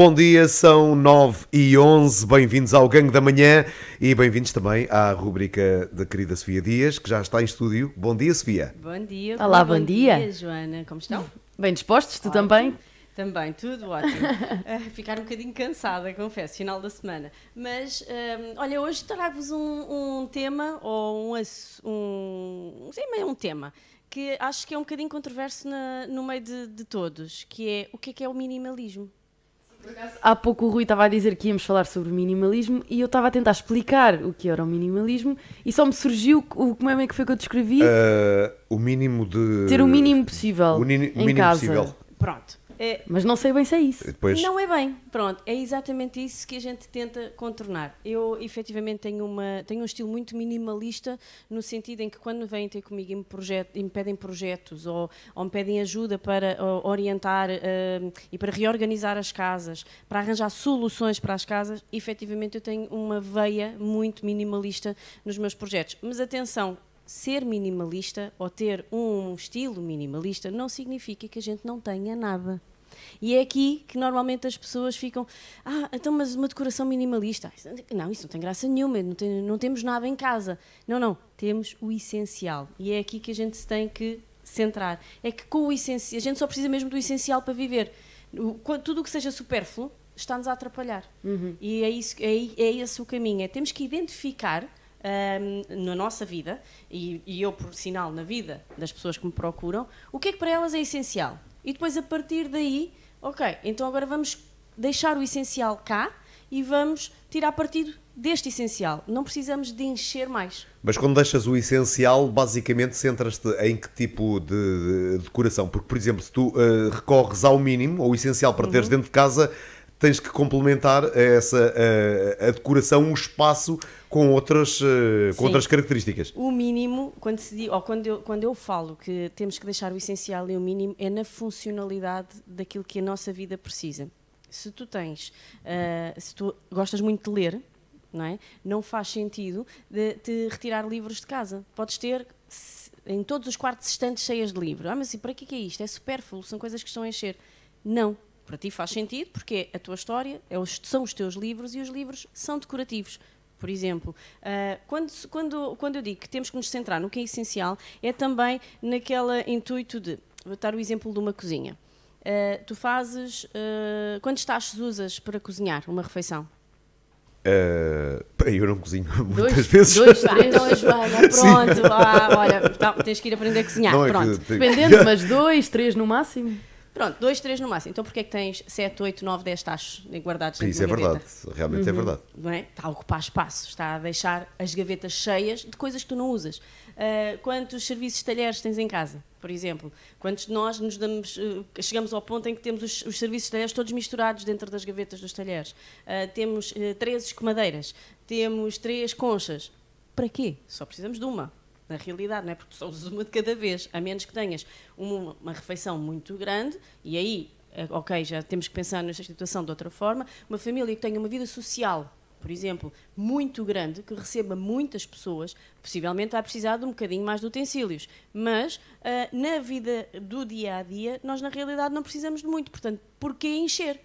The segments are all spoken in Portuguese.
Bom dia, são 9 e 11, bem-vindos ao Gangue da Manhã e bem-vindos também à rubrica da querida Sofia Dias, que já está em estúdio. Bom dia, Sofia. Bom dia. Olá, bom, bom dia. dia. Joana. Como estão? Bem dispostos, tu ótimo. também? Também, tudo ótimo. uh, ficar um bocadinho cansada, confesso, final da semana. Mas, ehm, olha, hoje trago-vos um, um, tema, ou um, um, sim, sei, meio um tema, que acho que é um bocadinho controverso na, no meio de, de todos, que é o que é que é o minimalismo. Há pouco o Rui estava a dizer que íamos falar sobre minimalismo e eu estava a tentar explicar o que era o minimalismo e só me surgiu o como é que foi que eu descrevi? Uh, o mínimo de. Ter o mínimo possível. O mínimo, em mínimo casa. possível. Pronto. É, Mas não sei bem se é isso. Depois... Não é bem. Pronto, é exatamente isso que a gente tenta contornar. Eu, efetivamente, tenho, uma, tenho um estilo muito minimalista, no sentido em que quando vêm ter comigo e me, projeto, e me pedem projetos ou, ou, me pedem ajuda para orientar uh, e para reorganizar as casas, para arranjar soluções para as casas, efetivamente eu tenho uma veia muito minimalista nos meus projetos. Mas atenção, ser minimalista ou ter um estilo minimalista não significa que a gente não tenha nada. E é aqui que normalmente as pessoas ficam, ah, então mas uma decoração minimalista. Não, isso não tem graça nenhuma, não, tem, não temos nada em casa. Não, não, temos o essencial. E é aqui que a gente se tem que centrar. É que com o essencial, a gente só precisa mesmo do essencial para viver. Tudo o que seja supérfluo está-nos a atrapalhar. Uhum. E é, isso, é, é esse o caminho. É, temos que identificar um, na nossa vida, e, e, eu, por sinal, na vida das pessoas que me procuram, o que é que para elas é essencial. E depois, a partir daí, ok, então agora vamos deixar o essencial cá e vamos tirar partido deste essencial. Não precisamos de encher mais. Mas quando deixas o essencial, basicamente centras-te em que tipo de decoração? Porque, por exemplo, se tu uh, recorres ao mínimo, ou essencial para teres uhum. dentro de casa, tens que complementar essa a, a decoração, um espaço com outras, eh, com outras características. O mínimo, quando, se, ou quando, eu, quando eu falo que temos que deixar o essencial e o mínimo, é na funcionalidade daquilo que a nossa vida precisa. Se tu tens, uh, se tu gostas muito de ler, não, é? não faz sentido de, te retirar livros de casa. Podes ter em todos os quartos estantes cheias de livros. Ah, mas e para que é isto? É supérfluo, são coisas que estão a encher. Não, para ti faz sentido porque é a tua história, é são os teus livros e os livros são decorativos por exemplo. Uh, quando, quando, quando eu digo que temos que nos centrar no que é essencial, é também naquela intuito de. Vou dar o exemplo de uma cozinha. Uh, tu fazes. Uh, ah, quantos tachos usas para cozinhar uma refeição? Uh, eu não cozinho muitas dois, vezes. Dois, tá, então é pronto. vá, olha, tá, tens que ir aprender a cozinhar. Não, pronto. É que... Dependendo, mas dois, três no máximo. Pronto, dois, três no máximo. Então porquê é que tens 7, 8, 9, 10 tachos guardados Isso é verdade, realmente é uhum. é verdade. Está a ocupar espaço, está a deixar as gavetas cheias de coisas que tu não usas. Uh, quantos serviços talheres tens em casa, por exemplo? Quantos de nós nos damos, uh, chegamos ao ponto em que temos os, os, serviços talheres todos misturados dentro das gavetas dos talheres? Uh, temos três escumadeiras, temos três conchas. Para quê? Só precisamos de uma na realidade, não é? Porque tu só usas uma de cada vez, a menos que tenhas uma, uma refeição muito grande e aí, eh, ok, já temos que pensar nesta situação de outra forma. Uma família que tenha uma vida social por exemplo, muito grande, que receba muitas pessoas, possivelmente vai precisar de um bocadinho mais de utensílios. Mas uh, na vida do dia a dia, nós na realidade não precisamos de muito. Portanto, por que encher?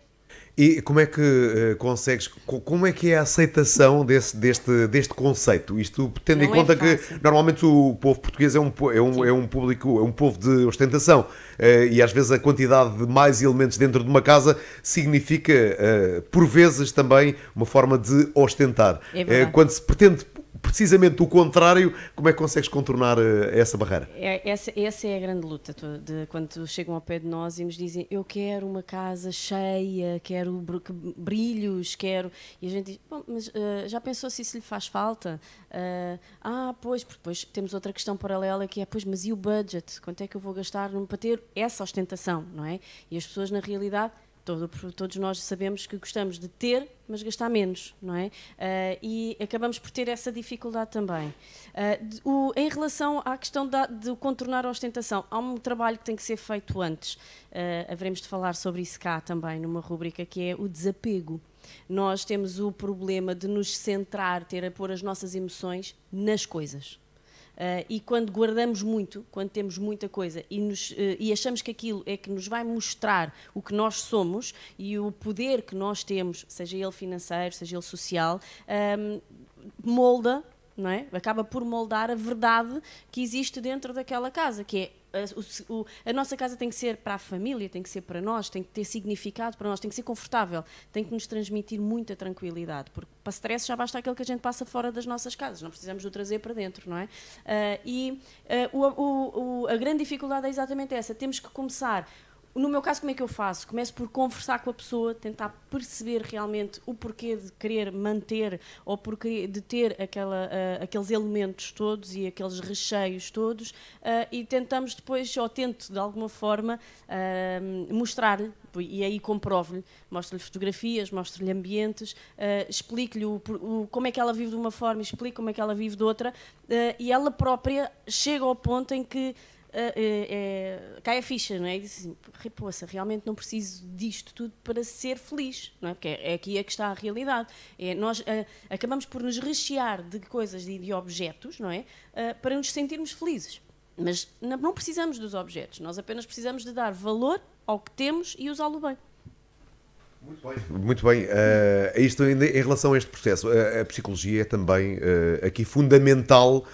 E como é que uh, consegues, como é que é a aceitação desse, deste, deste conceito? Isto tendo Não em é conta fácil. que normalmente o povo português é um, é um, é um público, é um povo de ostentação uh, e às vezes a quantidade de mais elementos dentro de uma casa significa, uh, por vezes, também uma forma de ostentar. É quando se pretende precisamente o contrário, como é que consegues contornar eh, essa barreira? É, essa, essa, é a grande luta, de, quando chegam ao pé de nós e nos dizem eu quero uma casa cheia, quero brilhos, quero... E a gente diz, bom, mas uh, já pensou se isso lhe faz falta? Uh, ah, pois, porque depois temos outra questão paralela que é, pois, mas e o budget? Quanto é que eu vou gastar para ter essa ostentação, não é? E as pessoas, na realidade, Todo, todos nós sabemos que gostamos de ter, mas gastar menos, não é? Uh, e acabamos por ter essa dificuldade também. Uh, o, em relação à questão da, de contornar a ostentação, há um trabalho que tem que ser feito antes. Uh, haveremos de falar sobre isso cá também, numa rubrica que é o desapego. Nós temos o problema de nos centrar, ter a pôr as nossas emoções nas coisas Uh, e quando guardamos muito, quando temos muita coisa e, nos, uh, e, achamos que aquilo é que nos vai mostrar o que nós somos e o poder que nós temos, seja ele financeiro, seja ele social, um, ehm, molda, não é? acaba por moldar a verdade que existe dentro daquela casa, que é a, o, a, nossa casa tem que ser para a família, tem que ser para nós, tem que ter significado para nós, tem que ser confortável, tem que nos transmitir muita tranquilidade, porque para stress já basta aquele que a gente passa fora das nossas casas, não precisamos o trazer para dentro, não é? Uh, e uh, o, o, a grande dificuldade é exatamente essa, temos que começar no meu caso, como é que eu faço? Começo por conversar com a pessoa, tentar perceber realmente o porquê de querer manter ou porquê de ter aquela, uh, aqueles elementos todos e aqueles recheios todos uh, e tentamos depois, ou tento de alguma forma, uh, mostrar-lhe, e aí comprovo-lhe, mostro-lhe fotografias, mostro-lhe ambientes, explico-lhe como é que ela vive de uma forma, explico como é que ela vive de outra e ela própria chega ao ponto em que uh, cai a ficha, não é? E diz assim, poça, realmente não preciso disto tudo para ser feliz, não é? Porque é, é aqui é que está a realidade. É, nós acabamos por nos rechear de coisas e de, de objetos, não é? para nos sentirmos felizes. Mas não, não precisamos dos objetos, nós apenas precisamos de dar valor ao que temos e usá-lo bem. Muito bem. Muito bem. Uh, isto em, em relação a este processo, a, a psicologia é também uh, aqui fundamental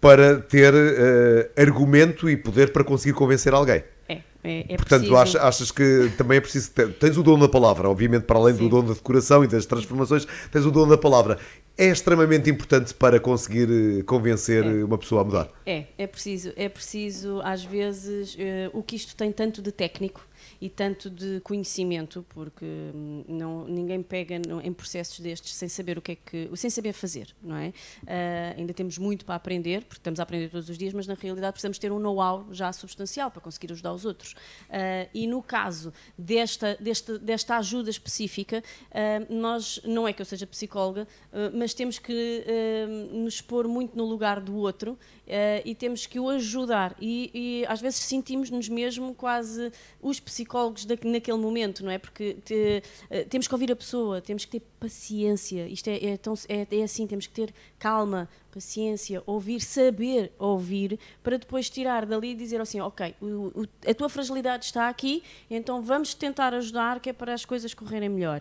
para ter uh, argumento e poder para conseguir convencer alguém. É, é, é Portanto, preciso... achas, que também é preciso. Ter, tens o dom da palavra, obviamente, para além Sim. do dom da decoração e das transformações, tens o dom da palavra. É extremamente importante para conseguir eh, convencer é. Eh, uma pessoa a mudar. É, é preciso. É preciso, às vezes, uh, o que isto tem tanto de técnico e tanto de conhecimento, porque hum, não, ninguém pega em processos destes sem saber o que é que, sem saber fazer, não é? Uh, ainda temos muito para aprender, porque estamos a aprender todos os dias, mas na realidade precisamos ter um know-how já substancial para conseguir ajudar os outros. Uh, e no caso desta, desta, desta ajuda específica, uh, nós, não é que eu seja psicóloga, mas temos que nos pôr muito no lugar do outro Uh, e temos que o ajudar. E, e às vezes sentimos-nos mesmo quase os psicólogos da, naquele momento, não é? Porque te, uh, temos que ouvir a pessoa, temos que ter paciência. Isto é, é, tão, é, é assim, temos que ter calma, paciência, ouvir, saber ouvir, para depois tirar dali e dizer assim: ok, o, o, a tua fragilidade está aqui, então vamos tentar ajudar, que é para as coisas correrem melhor.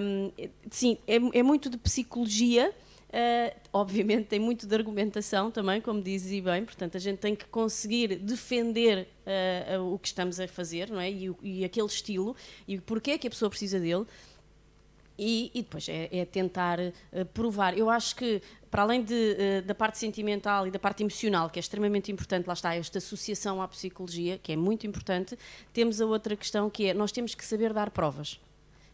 Um, sim, é, é muito de psicologia. Uh, obviamente tem muito de argumentação também, como dizia bem, portanto a gente tem que conseguir defender uh, o que estamos a fazer não é? E, e, aquele estilo e porque é que a pessoa precisa dele. E, e depois é, é tentar uh, provar. Eu acho que, para além de, da parte sentimental e da parte emocional, que é extremamente importante, lá está esta associação à psicologia, que é muito importante, temos a outra questão que é nós temos que saber dar provas.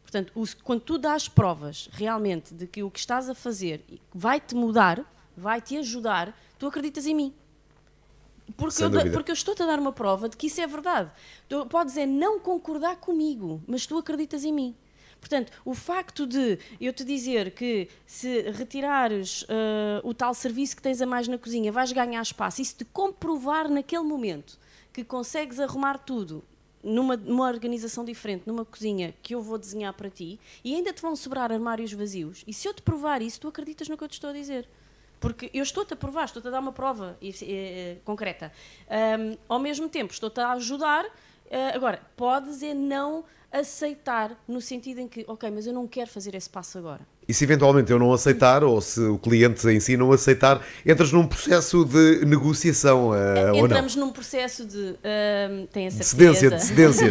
Portanto, o, quando tu dás provas realmente de que o que estás a fazer vai-te mudar, vai-te ajudar, tu acreditas em mim. Porque eu, porque eu, estou-te a dar uma prova de que isso é verdade. Tu podes é não concordar comigo, mas tu acreditas em mim. Portanto, o facto de eu te dizer que se retirares uh, o tal serviço que tens a mais na cozinha, vais ganhar espaço, e se te comprovar naquele momento que consegues arrumar tudo numa, numa organização diferente, numa cozinha que eu vou desenhar para ti e ainda te vão sobrar armários vazios. E se eu te provar isso, tu acreditas no que eu te estou a dizer. Porque eu estou-te a provar, estou-te a dar uma prova e, eh, eh, concreta. Um, ao mesmo tempo, estou-te a ajudar. Uh, agora, podes é não aceitar no sentido em que, ok, mas eu não quero fazer esse passo agora e se eventualmente eu não aceitar, ou se o cliente em si não aceitar, entras num processo de negociação uh, Entramos num processo de. Uh, tem a certeza. De cedência,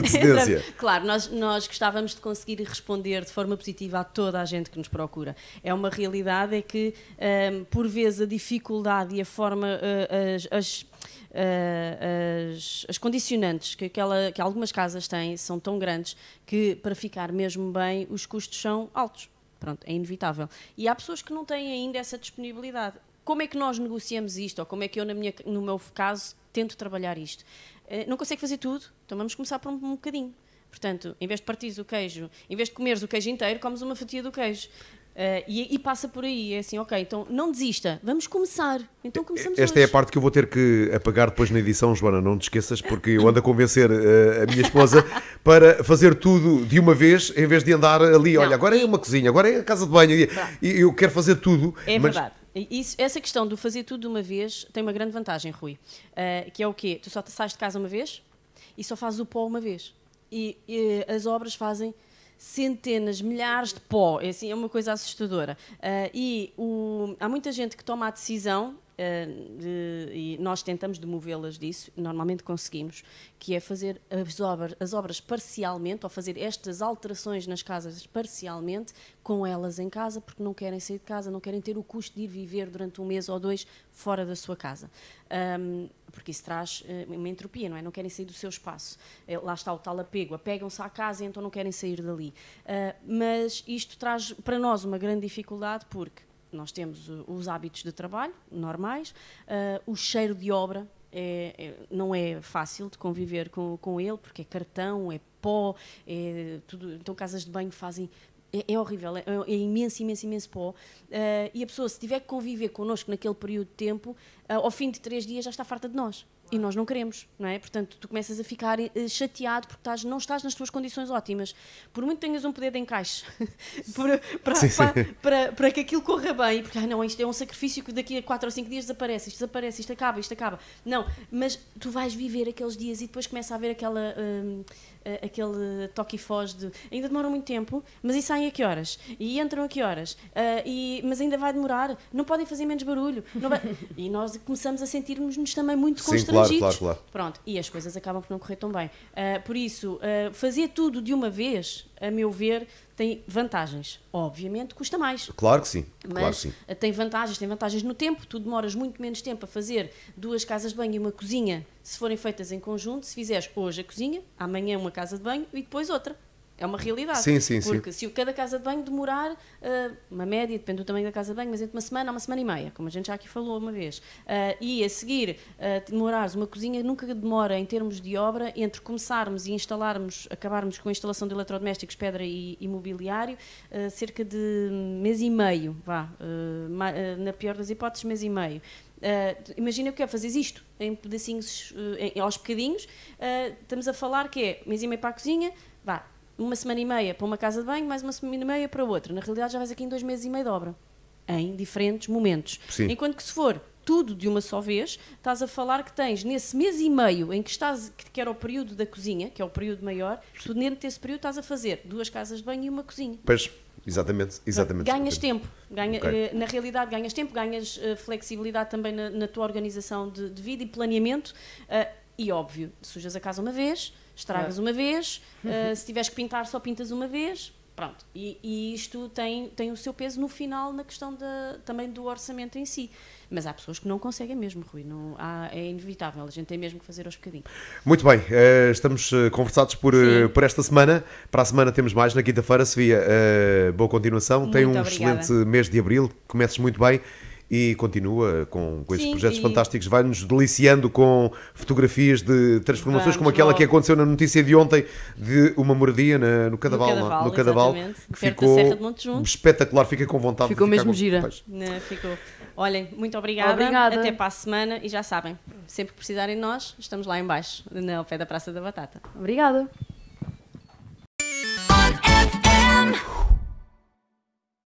de cedência. claro, nós, nós gostávamos de conseguir responder de forma positiva a toda a gente que nos procura. É uma realidade, é que ehm, por vezes a dificuldade e a forma. Uh, as, as Uh, as, as, condicionantes que, aquela, que algumas casas têm são tão grandes que, para ficar mesmo bem, os custos são altos. Pronto, é inevitável. E há pessoas que não têm ainda essa disponibilidade. Como é que nós negociamos isto? Ou como é que eu, na minha, no meu caso, tento trabalhar isto? Eh, não consegue fazer tudo, então vamos começar por um, um bocadinho. Portanto, em vez de partires o queijo, em vez de comeres o queijo inteiro, comes uma fatia do queijo. Uh, e, e, passa por aí, é assim, ok, então não desista, vamos começar. Então começamos Esta hoje. é a parte que eu vou ter que apagar depois na edição, Joana, não te esqueças, porque eu ando a convencer uh, a minha esposa para fazer tudo de uma vez, em vez de andar ali, não. olha, agora é uma cozinha, agora é a casa de banho, e eu quero fazer tudo. É mas... verdade. Isso, essa questão do fazer tudo de uma vez tem uma grande vantagem, Rui, uh, que é o quê? Tu só te sais de casa uma vez e só fazes o pó uma vez. E, e as obras fazem centenas, milhares de pó. É, assim, é uma coisa assustadora. Uh, e o, há muita gente que toma a decisão eh, de, e nós tentamos demovê-las disso, normalmente conseguimos, que é fazer as obras, as obras parcialmente, ou fazer estas alterações nas casas parcialmente, com elas em casa, porque não querem sair de casa, não querem ter o custo de ir viver durante um mês ou dois fora da sua casa. Um, porque isso traz eh, uma entropia, não é? Não querem sair do seu espaço. Eh, lá está o tal apego, apegam-se à casa, então não querem sair dali. Uh, mas isto traz para nós uma grande dificuldade, porque nós temos eh, os hábitos de trabalho normais, uh, o cheiro de obra é, é, não é fácil de conviver com, com ele, porque é cartão, é pó, é tudo, então casas de banho fazem é, é, horrível, é, é, imenso, imenso, imenso pó. Uh, e a pessoa, se tiver que conviver connosco naquele período de tempo, uh, ao fim de três dias já está farta de nós e nós não queremos, não é? Portanto, tu começas a ficar eh, chateado porque estás, não estás nas tuas condições ótimas. Por muito que tenhas um poder de encaixe para, para, sim, sim. para, para, que aquilo corra bem, porque ah, não, isto é um sacrifício que daqui a 4 ou 5 dias desaparece, isto desaparece, isto acaba, isto acaba. Não, mas tu vais viver aqueles dias e depois começa a haver aquela, hum, eh, aquele toque e foge de ainda demora muito tempo, mas e saem a que horas? E entram a que horas? Uh, e, mas ainda vai demorar, não podem fazer menos barulho. Vai... e nós começamos a sentir-nos também muito constrangidos claro, claro, claro. Pronto, e as coisas acabam por não correr tão bem. Uh, por isso, uh, fazer tudo de uma vez, a meu ver, tem vantagens. Obviamente custa mais. Claro que sim. Mas claro que sim. tem vantagens, tem vantagens no tempo. Tu demoras muito menos tempo a fazer duas casas de banho e uma cozinha, se forem feitas em conjunto, se fizeres hoje a cozinha, amanhã uma casa de banho e depois outra. É uma realidade. Sim, sim, Porque sim. se cada casa de banho demorar, uh, uma média, depende do tamanho da casa de banho, mas entre uma semana a uma semana e meia, como a gente já aqui falou uma vez, uh, e a seguir uh, demorares, uma cozinha nunca demora em termos de obra, entre começarmos e instalarmos, acabarmos com a instalação de eletrodomésticos, pedra e, imobiliário, mobiliário, uh, cerca de mês e meio, vá, ma, na pior das hipóteses, mês e meio. Uh, imagina que é fazer isto em pedacinhos, em, aos bocadinhos. estamos a falar que é mês e meio para a cozinha, vá, uma semana e meia para uma casa de banho, mais uma semana e meia para outra. Na realidade, já vais aqui em dois meses e meio de obra, em diferentes momentos. Sim. Enquanto que se for tudo de uma só vez, estás a falar que tens nesse mês e meio em que estás, que era o período da cozinha, que é o período maior, tu dentro desse período estás a fazer duas casas de banho e uma cozinha. Pois, exatamente. exatamente ganhas tempo. Ganha, okay. Eh, na realidade, ganhas tempo, ganhas eh, flexibilidade também na, na tua organização de, de, vida e planeamento. Eh, e óbvio, sujas a casa uma vez, estragas uma vez, uh, se tiveres que pintar, só pintas uma vez. Pronto, e, e, isto tem, tem o seu peso no final na questão da, também do orçamento em si. Mas há pessoas que não conseguem mesmo, Rui. Não, há, é inevitável, a gente tem mesmo que fazer aos bocadinhos. Muito bem, uh, estamos eh, conversados por, por esta semana. Para a semana temos mais. Na quinta-feira, Sofia, uh, boa continuação. Muito tem um obrigada. excelente mês de abril, comeces muito bem e continua com, com esses Sim, projetos e... fantásticos. Vai-nos deliciando com fotografias de transformações Vamos, como aquela bom. que aconteceu na notícia de ontem de uma moradia na, no é? Cadaval, no Cadaval, que ficou espetacular. Fica com vontade ficou de Ficou mesmo gira. Né, ficou. Olhem, muito obrigada. obrigada. Até para a semana e já sabem, sempre que precisarem de nós, estamos lá embaixo, ao pé da Praça da Batata. Obrigada.